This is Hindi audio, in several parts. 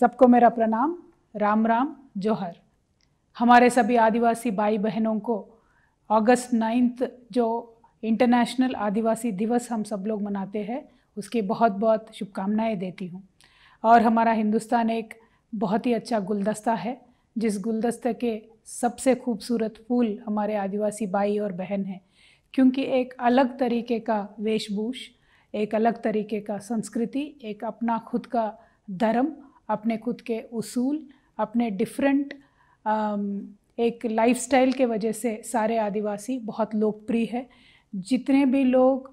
सबको मेरा प्रणाम राम राम जोहर हमारे सभी आदिवासी भाई बहनों को अगस्त नाइन्थ जो इंटरनेशनल आदिवासी दिवस हम सब लोग मनाते हैं उसकी बहुत बहुत शुभकामनाएं देती हूँ और हमारा हिंदुस्तान एक बहुत ही अच्छा गुलदस्ता है जिस गुलदस्ते के सबसे खूबसूरत फूल हमारे आदिवासी भाई और बहन हैं क्योंकि एक अलग तरीके का वेशभूष एक अलग तरीके का संस्कृति एक अपना खुद का धर्म अपने खुद के उसूल अपने डिफरेंट um, एक लाइफस्टाइल के वजह से सारे आदिवासी बहुत लोकप्रिय है जितने भी लोग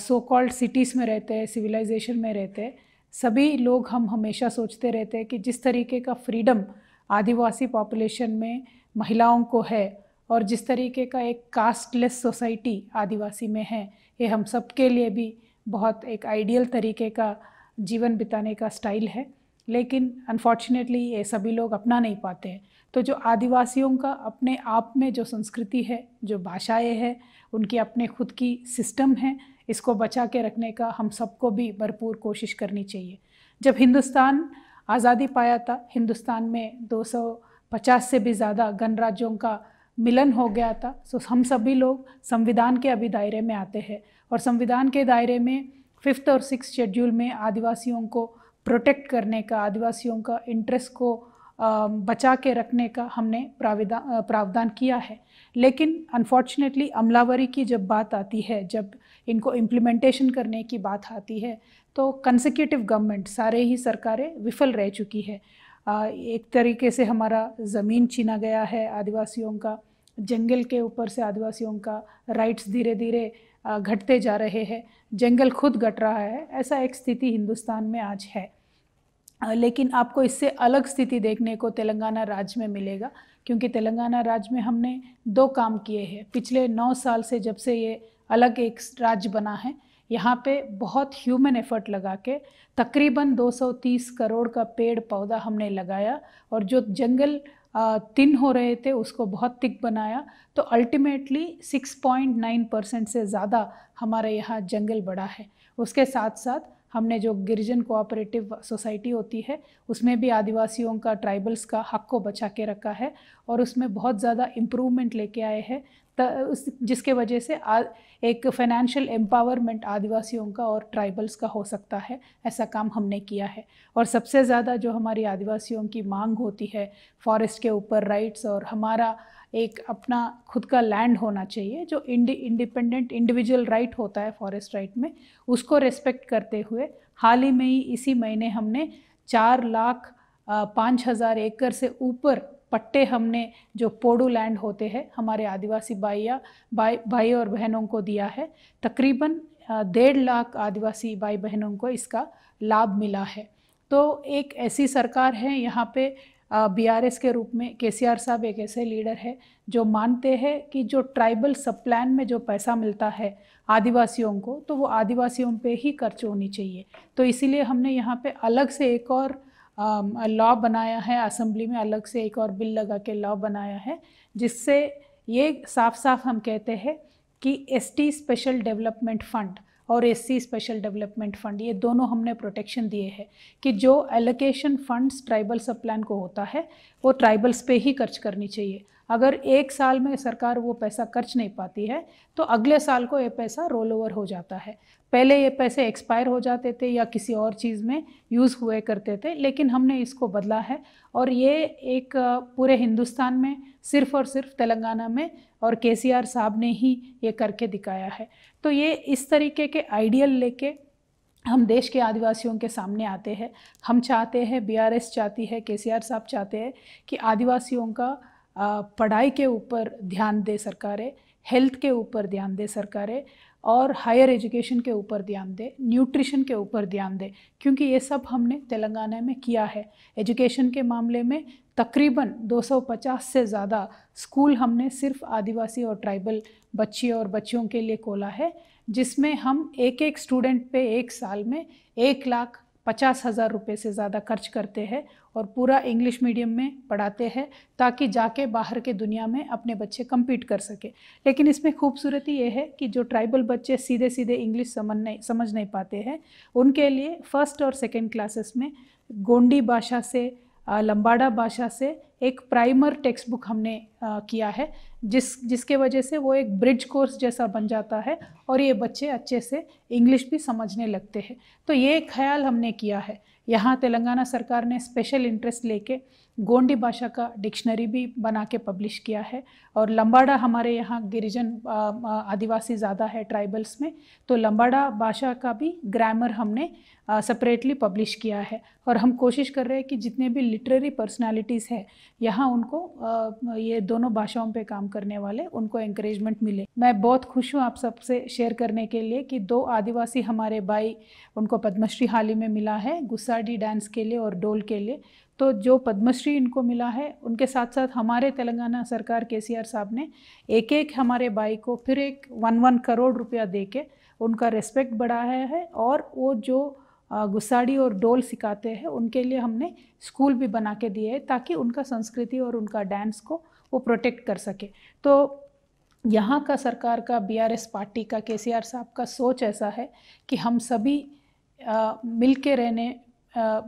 सो कॉल्ड सिटीज़ में रहते हैं सिविलाइजेशन में रहते हैं सभी लोग हम हमेशा सोचते रहते हैं कि जिस तरीके का फ्रीडम आदिवासी पॉपुलेशन में महिलाओं को है और जिस तरीके का एक कास्टलेस सोसाइटी आदिवासी में है ये हम सब के लिए भी बहुत एक आइडियल तरीके का जीवन बिताने का स्टाइल है लेकिन अनफॉर्चुनेटली ये सभी लोग अपना नहीं पाते हैं तो जो आदिवासियों का अपने आप में जो संस्कृति है जो भाषाएं हैं उनकी अपने खुद की सिस्टम है इसको बचा के रखने का हम सबको भी भरपूर कोशिश करनी चाहिए जब हिंदुस्तान आज़ादी पाया था हिंदुस्तान में 250 से भी ज़्यादा गणराज्यों का मिलन हो गया था सो तो हम सभी लोग संविधान के अभी दायरे में आते हैं और संविधान के दायरे में फिफ्थ और सिक्स शेड्यूल में आदिवासियों को प्रोटेक्ट करने का आदिवासियों का इंटरेस्ट को बचा के रखने का हमने प्राविधान प्रावधान किया है लेकिन अनफॉर्चुनेटली अमलावरी की जब बात आती है जब इनको इम्प्लीमेंटेशन करने की बात आती है तो कंसिक्यूटिव गवर्नमेंट सारे ही सरकारें विफल रह चुकी है एक तरीके से हमारा ज़मीन छीना गया है आदिवासियों का जंगल के ऊपर से आदिवासियों का राइट्स धीरे धीरे घटते जा रहे हैं जंगल खुद घट रहा है ऐसा एक स्थिति हिंदुस्तान में आज है लेकिन आपको इससे अलग स्थिति देखने को तेलंगाना राज्य में मिलेगा क्योंकि तेलंगाना राज्य में हमने दो काम किए हैं पिछले नौ साल से जब से ये अलग एक राज्य बना है यहाँ पे बहुत ह्यूमन एफर्ट लगा के तकरीबन 230 करोड़ का पेड़ पौधा हमने लगाया और जो जंगल तिन हो रहे थे उसको बहुत तिक बनाया तो अल्टीमेटली 6.9 परसेंट से ज़्यादा हमारे यहाँ जंगल बढ़ा है उसके साथ साथ हमने जो गिरिजन कोऑपरेटिव सोसाइटी होती है उसमें भी आदिवासियों का ट्राइबल्स का हक को बचा के रखा है और उसमें बहुत ज़्यादा इम्प्रूवमेंट लेके आए हैं जिसके वजह से आ, एक फाइनेंशियल एम्पावरमेंट आदिवासियों का और ट्राइबल्स का हो सकता है ऐसा काम हमने किया है और सबसे ज़्यादा जो हमारी आदिवासियों की मांग होती है फॉरेस्ट के ऊपर राइट्स और हमारा एक अपना खुद का लैंड होना चाहिए जो इंडिपेंडेंट इंडिविजुअल राइट होता है फॉरेस्ट राइट में उसको रेस्पेक्ट करते हुए हाल ही में ही इसी महीने हमने चार लाख पाँच हज़ार एकड़ से ऊपर पट्टे हमने जो पोडू लैंड होते हैं हमारे आदिवासी भाइया भाई भाई और बहनों को दिया है तकरीबन डेढ़ लाख आदिवासी भाई बहनों को इसका लाभ मिला है तो एक ऐसी सरकार है यहाँ पे बीआरएस के रूप में केसीआर साहब एक ऐसे लीडर है जो मानते हैं कि जो ट्राइबल सब प्लान में जो पैसा मिलता है आदिवासियों को तो वो आदिवासियों पे ही खर्च होनी चाहिए तो इसीलिए हमने यहाँ पे अलग से एक और लॉ बनाया है असेंबली में अलग से एक और बिल लगा के लॉ बनाया है जिससे ये साफ साफ हम कहते हैं कि एसटी स्पेशल डेवलपमेंट फंड और एससी स्पेशल डेवलपमेंट फंड ये दोनों हमने प्रोटेक्शन दिए हैं कि जो allocation funds tribal sub plan को होता है वो ट्राइबल्स पे ही खर्च करनी चाहिए अगर एक साल में सरकार वो पैसा खर्च नहीं पाती है तो अगले साल को ये पैसा रोल ओवर हो जाता है पहले ये पैसे एक्सपायर हो जाते थे या किसी और चीज़ में यूज़ हुए करते थे लेकिन हमने इसको बदला है और ये एक पूरे हिंदुस्तान में सिर्फ और सिर्फ तेलंगाना में और के साहब ने ही ये करके दिखाया है तो ये इस तरीके के आइडियल लेके हम देश के आदिवासियों के सामने आते हैं हम चाहते हैं बीआरएस चाहती है केसीआर साहब चाहते हैं कि आदिवासियों का पढ़ाई के ऊपर ध्यान दे सरकारें हेल्थ के ऊपर ध्यान दे सरकारें और हायर एजुकेशन के ऊपर ध्यान दें न्यूट्रिशन के ऊपर ध्यान दें क्योंकि ये सब हमने तेलंगाना में किया है एजुकेशन के मामले में तकरीबन 250 से ज़्यादा स्कूल हमने सिर्फ आदिवासी और ट्राइबल बच्चे और बच्चियों के लिए खोला है जिसमें हम एक एक स्टूडेंट पे एक साल में एक लाख पचास हज़ार रुपये से ज़्यादा खर्च करते हैं और पूरा इंग्लिश मीडियम में पढ़ाते हैं ताकि जाके बाहर के दुनिया में अपने बच्चे कम्पीट कर सके लेकिन इसमें खूबसूरती ये है कि जो ट्राइबल बच्चे सीधे सीधे इंग्लिश समझ नहीं समझ नहीं पाते हैं उनके लिए फ़र्स्ट और सेकेंड क्लासेस में गोंडी भाषा से लंबाड़ा भाषा से एक प्राइमर टेक्स्ट बुक हमने किया है जिस जिसके वजह से वो एक ब्रिज कोर्स जैसा बन जाता है और ये बच्चे अच्छे से इंग्लिश भी समझने लगते हैं तो ये ख्याल हमने किया है यहाँ तेलंगाना सरकार ने स्पेशल इंटरेस्ट लेके गोंडी भाषा का डिक्शनरी भी बना के पब्लिश किया है और लंबाड़ा हमारे यहाँ गिरिजन आदिवासी ज़्यादा है ट्राइबल्स में तो लंबाड़ा भाषा का भी ग्रामर हमने सेपरेटली पब्लिश किया है और हम कोशिश कर रहे हैं कि जितने भी लिटरेरी पर्सनालिटीज़ हैं यहाँ उनको आ, ये दोनों भाषाओं पे काम करने वाले उनको इंक्रेजमेंट मिले मैं बहुत खुश हूँ आप सबसे शेयर करने के लिए कि दो आदिवासी हमारे भाई उनको पद्मश्री हाल ही में मिला है गुस्साडी डांस के लिए और डोल के लिए तो जो पद्मश्री इनको मिला है उनके साथ साथ हमारे तेलंगाना सरकार के साहब ने एक एक हमारे बाई को फिर एक वन वन करोड़ रुपया दे के उनका रेस्पेक्ट बढ़ाया है और वो जो गुस्साड़ी और डोल सिखाते हैं उनके लिए हमने स्कूल भी बना के दिए है ताकि उनका संस्कृति और उनका डांस को वो प्रोटेक्ट कर सके तो यहाँ का सरकार का बीआरएस पार्टी का केसीआर साहब का सोच ऐसा है कि हम सभी मिल के रहने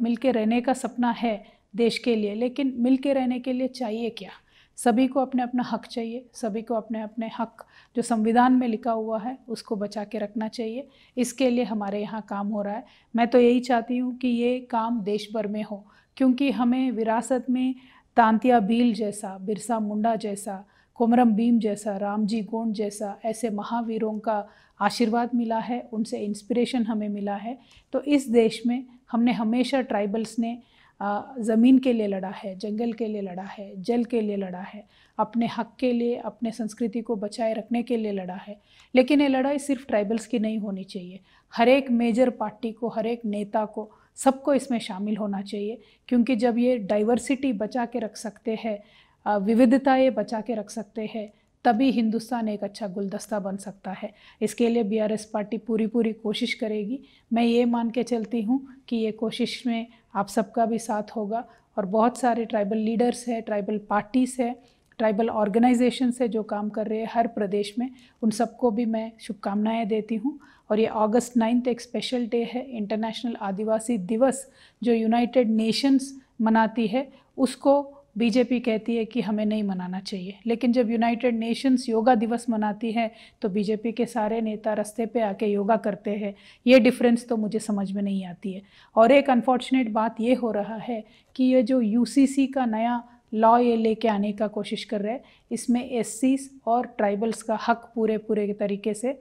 मिल के रहने का सपना है देश के लिए लेकिन मिल के रहने के लिए चाहिए क्या सभी को अपने अपना हक चाहिए सभी को अपने अपने हक जो संविधान में लिखा हुआ है उसको बचा के रखना चाहिए इसके लिए हमारे यहाँ काम हो रहा है मैं तो यही चाहती हूँ कि ये काम देश भर में हो क्योंकि हमें विरासत में तांतिया भील जैसा बिरसा मुंडा जैसा कोमरम भीम जैसा रामजी गोंड जैसा ऐसे महावीरों का आशीर्वाद मिला है उनसे इंस्पिरेशन हमें मिला है तो इस देश में हमने हमेशा ट्राइबल्स ने ज़मीन के लिए लड़ा है जंगल के लिए लड़ा है जल के लिए लड़ा है अपने हक के लिए अपने संस्कृति को बचाए रखने के लिए लड़ा है लेकिन ये लड़ाई सिर्फ ट्राइबल्स की नहीं होनी चाहिए हर एक मेजर पार्टी को हर एक नेता को सबको इसमें शामिल होना चाहिए क्योंकि जब ये डाइवर्सिटी बचा के रख सकते हैं विविधता ये बचा के रख सकते हैं तभी हिंदुस्तान एक अच्छा गुलदस्ता बन सकता है इसके लिए बीआरएस पार्टी पूरी पूरी कोशिश करेगी मैं ये मान के चलती हूँ कि ये कोशिश में आप सबका भी साथ होगा और बहुत सारे ट्राइबल लीडर्स है ट्राइबल पार्टीज़ है ट्राइबल ऑर्गेनाइजेशन से जो काम कर रहे हैं हर प्रदेश में उन सबको भी मैं शुभकामनाएं देती हूँ और ये अगस्त नाइन्थ एक स्पेशल डे है इंटरनेशनल आदिवासी दिवस जो यूनाइटेड नेशंस मनाती है उसको बीजेपी कहती है कि हमें नहीं मनाना चाहिए लेकिन जब यूनाइटेड नेशंस योगा दिवस मनाती है तो बीजेपी के सारे नेता रस्ते पे आके योगा करते हैं ये डिफरेंस तो मुझे समझ में नहीं आती है और एक अनफॉर्चुनेट बात ये हो रहा है कि ये जो यू का नया लॉ ये लेके आने का कोशिश कर रहे हैं इसमें एस और ट्राइबल्स का हक पूरे पूरे तरीके से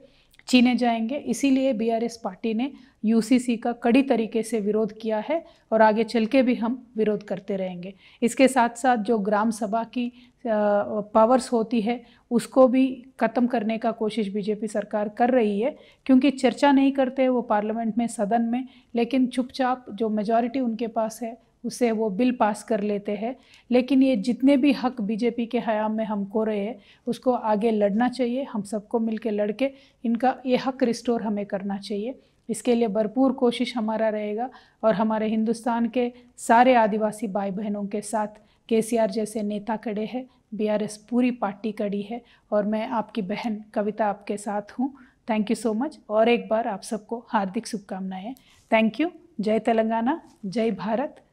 छीने जाएंगे इसीलिए बीआरएस पार्टी ने यूसीसी का कड़ी तरीके से विरोध किया है और आगे चल के भी हम विरोध करते रहेंगे इसके साथ साथ जो ग्राम सभा की पावर्स होती है उसको भी ख़त्म करने का कोशिश बीजेपी सरकार कर रही है क्योंकि चर्चा नहीं करते वो पार्लियामेंट में सदन में लेकिन चुपचाप जो मेजॉरिटी उनके पास है उसे वो बिल पास कर लेते हैं लेकिन ये जितने भी हक बीजेपी के हयाम में हम को रहे हैं उसको आगे लड़ना चाहिए हम सबको मिल के लड़ के इनका ये हक रिस्टोर हमें करना चाहिए इसके लिए भरपूर कोशिश हमारा रहेगा और हमारे हिंदुस्तान के सारे आदिवासी भाई बहनों के साथ के जैसे नेता खड़े हैं बीआरएस पूरी पार्टी कड़ी है और मैं आपकी बहन कविता आपके साथ हूँ थैंक यू सो मच और एक बार आप सबको हार्दिक शुभकामनाएं थैंक यू जय तेलंगाना जय भारत